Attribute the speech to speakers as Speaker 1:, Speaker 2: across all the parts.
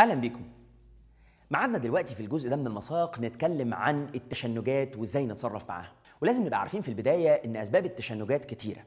Speaker 1: اهلا بيكم معانا دلوقتي في الجزء ده من المساق نتكلم عن التشنجات وازاي نتصرف معاها ولازم نبقى عارفين في البدايه ان اسباب التشنجات كتيره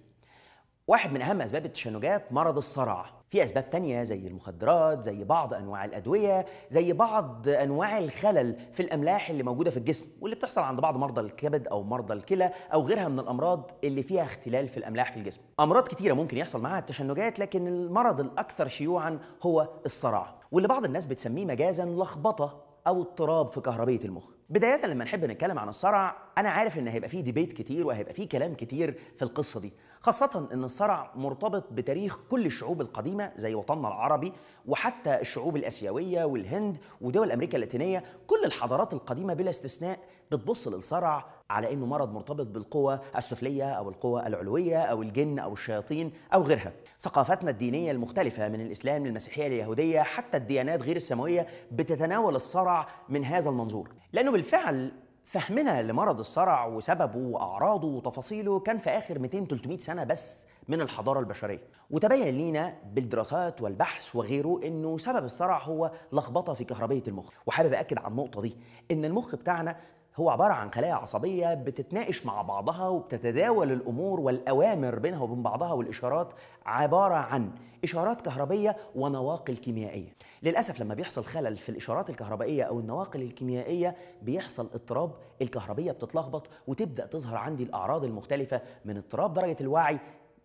Speaker 1: واحد من اهم اسباب التشنجات مرض الصرع في اسباب تانية زي المخدرات زي بعض انواع الادويه زي بعض انواع الخلل في الاملاح اللي موجوده في الجسم واللي بتحصل عند بعض مرضى الكبد او مرضى الكلى او غيرها من الامراض اللي فيها اختلال في الاملاح في الجسم امراض كتيره ممكن يحصل معاها التشنجات لكن المرض الاكثر شيوعا هو الصرع واللي بعض الناس بتسميه مجازا لخبطه او اضطراب في كهربيه المخ بدايه لما نحب نتكلم عن الصرع انا عارف ان هيبقى فيه ديبيت كتير وهيبقى فيه كلام كتير في القصه دي خاصة أن الصرع مرتبط بتاريخ كل الشعوب القديمة زي وطننا العربي وحتى الشعوب الآسيوية والهند ودول أمريكا اللاتينية كل الحضارات القديمة بلا استثناء بتبص للصرع على أنه مرض مرتبط بالقوة السفلية أو القوة العلوية أو الجن أو الشياطين أو غيرها ثقافتنا الدينية المختلفة من الإسلام للمسيحية اليهودية حتى الديانات غير السماوية بتتناول الصرع من هذا المنظور لأنه بالفعل فهمنا لمرض الصرع وسببه واعراضه وتفاصيله كان في اخر 200 300 سنه بس من الحضاره البشريه وتبين لينا بالدراسات والبحث وغيره انه سبب الصرع هو لخبطه في كهربيه المخ وحابب اكد على النقطه دي ان المخ بتاعنا هو عباره عن خلايا عصبيه بتتناقش مع بعضها وبتتداول الامور والاوامر بينها وبين بعضها والاشارات عباره عن اشارات كهربيه ونواقل كيميائيه للاسف لما بيحصل خلل في الاشارات الكهربائيه او النواقل الكيميائيه بيحصل اضطراب الكهربيه بتتلخبط وتبدا تظهر عندي الاعراض المختلفه من اضطراب درجه الوعي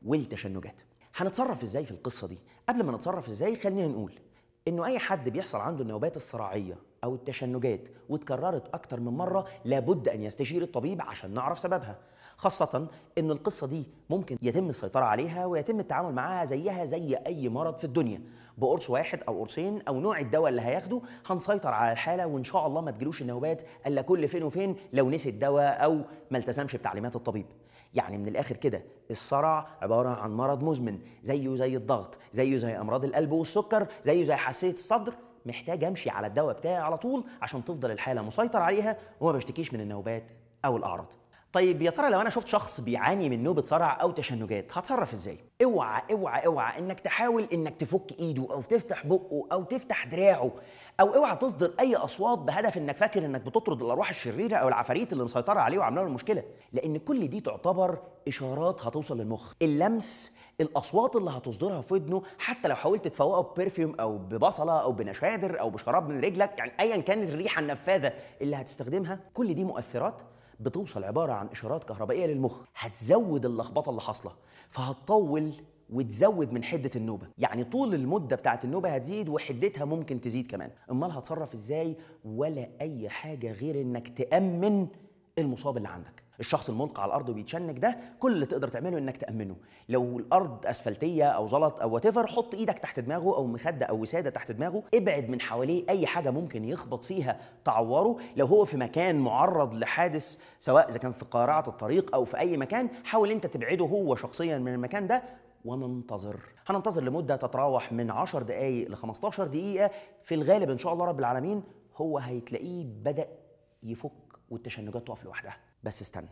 Speaker 1: والتشنجات هنتصرف ازاي في القصه دي قبل ما نتصرف ازاي خلينا نقول انه اي حد بيحصل عنده النوبات الصراعيه أو التشنجات وتكررت أكتر من مرة لابد أن يستشير الطبيب عشان نعرف سببها خاصة إن القصة دي ممكن يتم السيطرة عليها ويتم التعامل معاها زيها زي أي مرض في الدنيا بقرص واحد أو قرصين أو نوع الدواء اللي هياخده هنسيطر على الحالة وإن شاء الله ما تجيلوش النوبات إلا كل فين وفين لو نسي الدواء أو ما التزمش بتعليمات الطبيب يعني من الآخر كده الصرع عبارة عن مرض مزمن زيه زي الضغط زيه زي أمراض القلب والسكر زيه زي حساسية الصدر محتاج امشي على الدواء بتاعي على طول عشان تفضل الحاله مسيطر عليها وما بشتكيش من النوبات او الاعراض طيب يا ترى لو انا شفت شخص بيعاني من نوبه صرع او تشنجات هتصرف ازاي اوعى اوعى اوعى انك تحاول انك تفك ايده او تفتح بقه او تفتح دراعه او اوعى تصدر اي اصوات بهدف انك فاكر انك بتطرد الارواح الشريره او العفاريت اللي مسيطره عليه وعامله له المشكله لان كل دي تعتبر اشارات هتوصل للمخ اللمس الاصوات اللي هتصدرها في ودنه حتى لو حاولت تفوقه ببرفيوم او ببصله او بنشادر او بشراب من رجلك يعني ايا كانت الريحه النفاذه اللي هتستخدمها كل دي مؤثرات بتوصل عباره عن اشارات كهربائيه للمخ هتزود اللخبطه اللي حاصله فهتطول وتزود من حده النوبه يعني طول المده بتاعه النوبه هتزيد وحدتها ممكن تزيد كمان امال هتصرف ازاي ولا اي حاجه غير انك تامن المصاب اللي عندك الشخص الملقى على الارض وبيتشنج ده كل اللي تقدر تعمله انك تامنه لو الارض اسفلتيه او زلط او واتيفر حط ايدك تحت دماغه او مخده او وساده تحت دماغه ابعد من حواليه اي حاجه ممكن يخبط فيها تعوره لو هو في مكان معرض لحادث سواء اذا كان في قارعه الطريق او في اي مكان حاول انت تبعده هو شخصيا من المكان ده وننتظر هننتظر لمده تتراوح من 10 دقائق ل 15 دقيقه في الغالب ان شاء الله رب العالمين هو هيتلاقيه بدا يفك والتشنجات تقف لوحدها بس استنى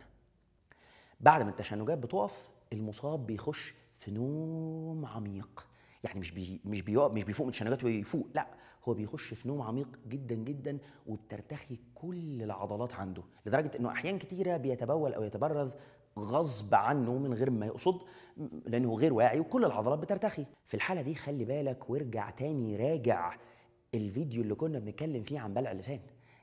Speaker 1: بعد ما التشنجات بتقف المصاب بيخش في نوم عميق يعني مش بي مش بيقف مش بيفوق من التشنجات ويفوق لا هو بيخش في نوم عميق جدا جدا وبترتخي كل العضلات عنده لدرجه انه احيان كتيره بيتبول او يتبرز غصب عنه من غير ما يقصد لانه غير واعي وكل العضلات بترتخي في الحاله دي خلي بالك وارجع تاني راجع الفيديو اللي كنا بنتكلم فيه عن بلع اللسان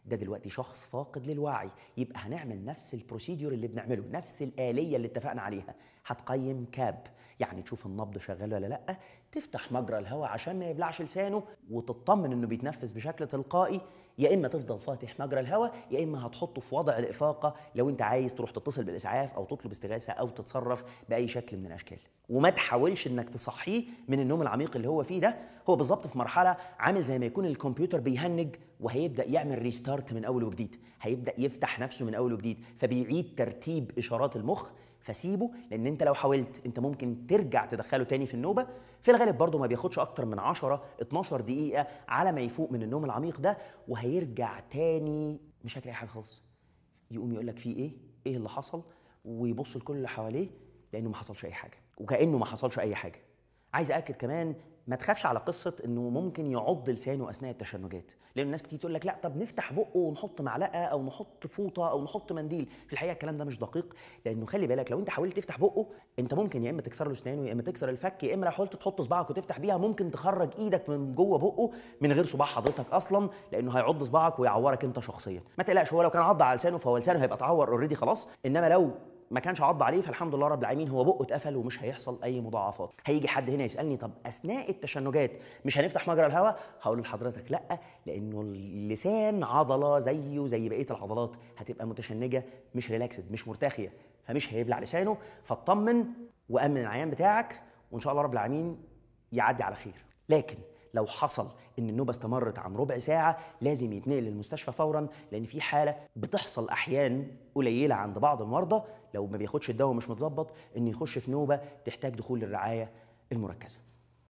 Speaker 1: ده دلوقتي شخص فاقد للوعي يبقى هنعمل نفس البروسيدور اللي بنعمله نفس الآلية اللي اتفقنا عليها هتقيم كاب يعني تشوف النبض شغال ولا لا تفتح مجرى الهواء عشان ما يبلعش لسانه وتطمن انه بيتنفس بشكل تلقائي يا اما تفضل فاتح مجرى الهواء يا اما هتحطه في وضع الافاقه لو انت عايز تروح تتصل بالاسعاف او تطلب استغاثه او تتصرف باي شكل من الاشكال وما تحاولش انك تصحيه من النوم العميق اللي هو فيه ده هو بالظبط في مرحله عامل زي ما يكون الكمبيوتر بيهنج وهيبدا يعمل ريستارت من اول وجديد هيبدا يفتح نفسه من اول وجديد فبيعيد ترتيب اشارات المخ فسيبه لان انت لو حاولت انت ممكن ترجع تدخله تاني في النوبه في الغالب برضه ما بياخدش اكتر من 10 12 دقيقه على ما يفوق من النوم العميق ده وهيرجع تاني مش اي حاجه خالص يقوم يقول لك في ايه ايه اللي حصل ويبص لكل اللي حواليه لانه ما حصلش اي حاجه وكانه ما حصلش اي حاجه عايز اكد كمان ما تخافش على قصه انه ممكن يعض لسانه اثناء التشنجات لان ناس كتير تقول لك لا طب نفتح بقه ونحط معلقه او نحط فوطه او نحط منديل في الحقيقه الكلام ده مش دقيق لانه خلي بالك لو انت حاولت تفتح بقه انت ممكن يا اما تكسر له اسنانه يا اما تكسر الفك يا اما لو حاولت تحط صباعك وتفتح بيها ممكن تخرج ايدك من جوه بقه من غير صباع حضرتك اصلا لانه هيعض صباعك ويعورك انت شخصيا ما تقلقش هو لو كان عض على لسانه فهو لسانه هيبقى اتعور اوريدي خلاص انما لو ما كانش عض عليه فالحمد لله رب العالمين هو بقه اتقفل ومش هيحصل اي مضاعفات هيجي حد هنا يسالني طب اثناء التشنجات مش هنفتح مجرى الهواء هقول لحضرتك لا لانه اللسان عضله زيه زي بقيه العضلات هتبقى متشنجه مش ريلاكسد مش مرتخيه فمش هيبلع لسانه فاطمن وامن العيان بتاعك وان شاء الله رب العالمين يعدي على خير لكن لو حصل ان النوبه استمرت عن ربع ساعه لازم يتنقل للمستشفى فورا لان في حاله بتحصل احيان قليله عند بعض المرضى لو ما بياخدش الدواء مش متظبط انه يخش في نوبه تحتاج دخول الرعايه المركزه